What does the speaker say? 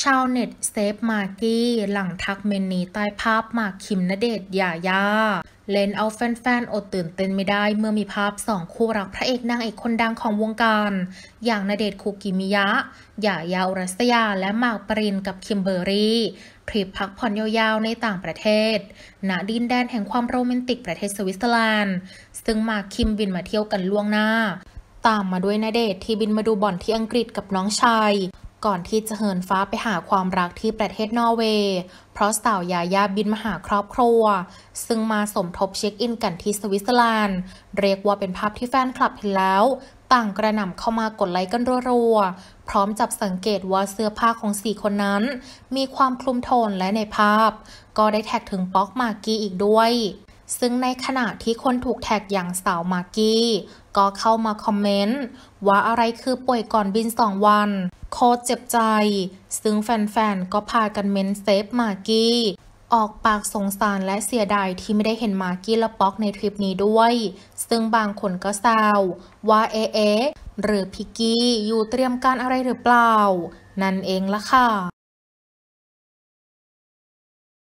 ชาวเน็ตเซฟมากกี้ หลังทักเมนนี้ใต้ภาพหมากคิมณเดชยายา เลนเอาแฟนๆอดตื่นเต้นไม่ได้เมื่อมีภาพสองคู่รักพระเอกนางเอกคนดังของวงการ อย่างนาเดชคุกิมิยะหยายาอุรัสยาและหมากปรินกับคิมเบอรี่ทริปพักผ่อนยาวๆ ในต่างประเทศณดินแดนแห่งความโรแมนติกประเทศสวิตเซอร์แลนด์ซึ่งหมากคิมบินมาเที่ยวกันล่วงหน้า ตามมาด้วยนาเดชที่บินมาดูบอลที่อังกฤษกับน้องชายก่อนที่จะเหินฟ้าไปหาความรักที่ประเทศนอร์เวย์ เพราะสาวยายาบินมาหาครอบครัว ซึ่งมาสมทบเช็คอินกันที่สวิตเซอร์แลนด์ เรียกว่าเป็นภาพที่แฟนคลับเห็นแล้ว ต่างกระหน่ำเข้ามากดไลค์กันรัว ๆ พร้อมจับสังเกตว่าเสื้อผ้าของสี่คนนั้น มีความคลุมโทนและในภาพ ก็ได้แท็กถึงป๊อกมากี้อีกด้วย ซึ่งในขณะที่คนถูกแท็กอย่างสาวมากกี้ ก็เข้ามาคอมเมนต์ว่าอะไรคือป่วยก่อนบินสองวันโคตรเจ็บใจ ซึ่งแฟนๆก็พากันเม้นเซฟมากกี้ ออกปากสงสารและเสียดายที่ไม่ได้เห็นมากกี้และป๊อกในทริปนี้ด้วย ซึ่งบางคนก็แซวว่าเอเอหรือพิกกี้อยู่เตรียมการอะไรหรือเปล่า นั่นเองละค่ะ